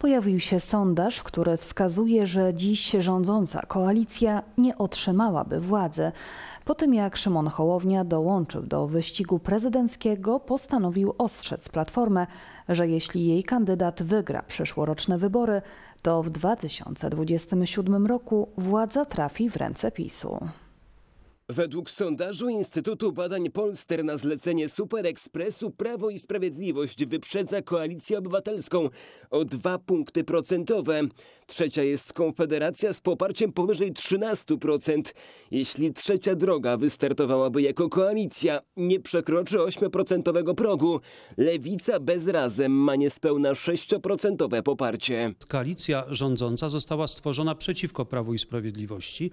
pojawił się sondaż, który wskazuje, że dziś rządząca koalicja nie otrzymałaby władzy. Po tym jak Szymon Hołownia dołączył do wyścigu prezydenckiego, postanowił ostrzec Platformę, że jeśli jej kandydat wygra przyszłoroczne wybory, to w 2027 roku władza trafi w ręce PiSu. Według sondażu Instytutu Badań Polster na zlecenie Super Expressu Prawo i Sprawiedliwość wyprzedza Koalicję Obywatelską o dwa punkty procentowe. Trzecia jest Konfederacja z poparciem powyżej 13%. Jeśli trzecia droga wystartowałaby jako koalicja, nie przekroczy 8% progu. Lewica bez razem ma niespełna 6% poparcie. Koalicja rządząca została stworzona przeciwko Prawu i Sprawiedliwości.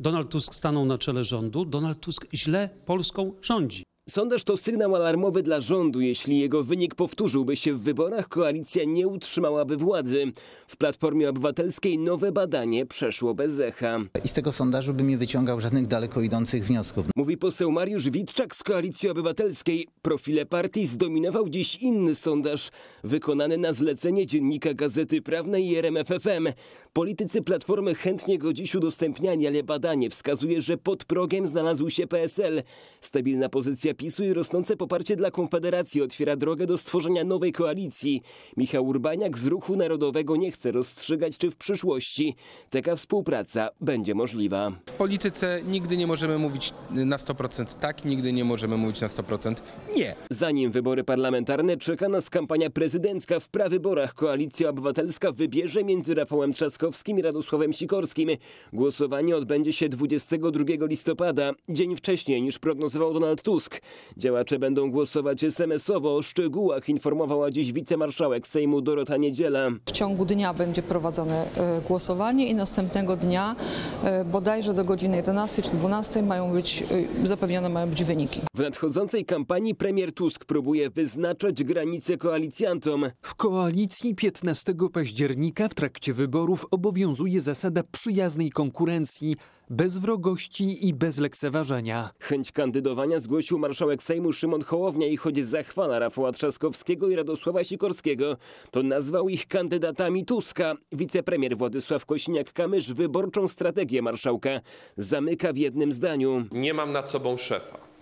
Donald Tusk stanął na czele rządu rządu Donald Tusk źle Polską rządzi. Sondaż to sygnał alarmowy dla rządu. Jeśli jego wynik powtórzyłby się w wyborach, koalicja nie utrzymałaby władzy. W Platformie Obywatelskiej nowe badanie przeszło bez echa. I z tego sondażu bym nie wyciągał żadnych daleko idących wniosków. Mówi poseł Mariusz Witczak z Koalicji Obywatelskiej. Profile partii zdominował dziś inny sondaż, wykonany na zlecenie dziennika Gazety Prawnej RMFFM. Politycy Platformy chętnie go dziś udostępniali, ale badanie wskazuje, że pod progiem znalazł się PSL. Stabilna pozycja PiSu i rosnące poparcie dla Konfederacji otwiera drogę do stworzenia nowej koalicji. Michał Urbaniak z Ruchu Narodowego nie chce rozstrzygać, czy w przyszłości taka współpraca będzie możliwa. W polityce nigdy nie możemy mówić na 100% tak, nigdy nie możemy mówić na 100% nie. Zanim wybory parlamentarne czeka nas kampania prezydencka. W prawyborach Koalicja Obywatelska wybierze między Rafałem Trzaskowskim i Radosławem Sikorskim. Głosowanie odbędzie się 22 listopada, dzień wcześniej niż prognozował Donald Tusk. Działacze będą głosować SMS-owo. O szczegółach informowała dziś wicemarszałek Sejmu Dorota Niedziela. W ciągu dnia będzie prowadzone e, głosowanie i następnego dnia e, bodajże do godziny 11 czy 12 mają być e, zapewnione mają być wyniki. W nadchodzącej kampanii premier Tusk próbuje wyznaczać granice koalicjantom. W koalicji 15 października w trakcie wyborów obowiązuje zasada przyjaznej konkurencji bez wrogości i bez lekceważenia. Chęć kandydowania zgłosił marszałek Sejmu Szymon Hołownia i choć zachwala Rafała Trzaskowskiego i Radosława Sikorskiego, to nazwał ich kandydatami Tuska. Wicepremier Władysław Kośniak-Kamysz wyborczą strategię marszałka zamyka w jednym zdaniu. Nie mam nad sobą szefa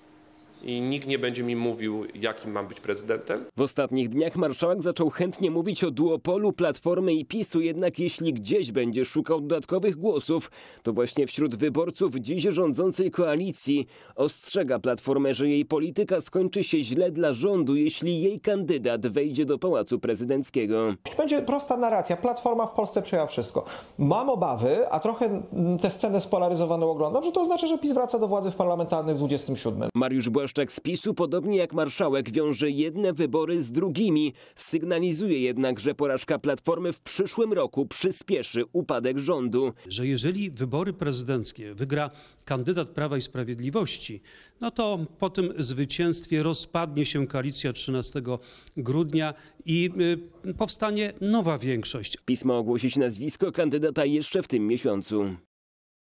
i nikt nie będzie mi mówił, jakim mam być prezydentem. W ostatnich dniach marszałek zaczął chętnie mówić o duopolu Platformy i PiSu, jednak jeśli gdzieś będzie szukał dodatkowych głosów, to właśnie wśród wyborców dziś rządzącej koalicji ostrzega Platformę, że jej polityka skończy się źle dla rządu, jeśli jej kandydat wejdzie do Pałacu Prezydenckiego. Będzie prosta narracja. Platforma w Polsce przejęła wszystko. Mam obawy, a trochę tę scenę spolaryzowaną oglądam, że to oznacza, że PiS wraca do władzy w parlamentarnej w 27. Mariusz Proboszczek z PiSu, podobnie jak marszałek, wiąże jedne wybory z drugimi. Sygnalizuje jednak, że porażka Platformy w przyszłym roku przyspieszy upadek rządu. Że jeżeli wybory prezydenckie wygra kandydat Prawa i Sprawiedliwości, no to po tym zwycięstwie rozpadnie się koalicja 13 grudnia i y, powstanie nowa większość. Pismo ogłosić nazwisko kandydata jeszcze w tym miesiącu.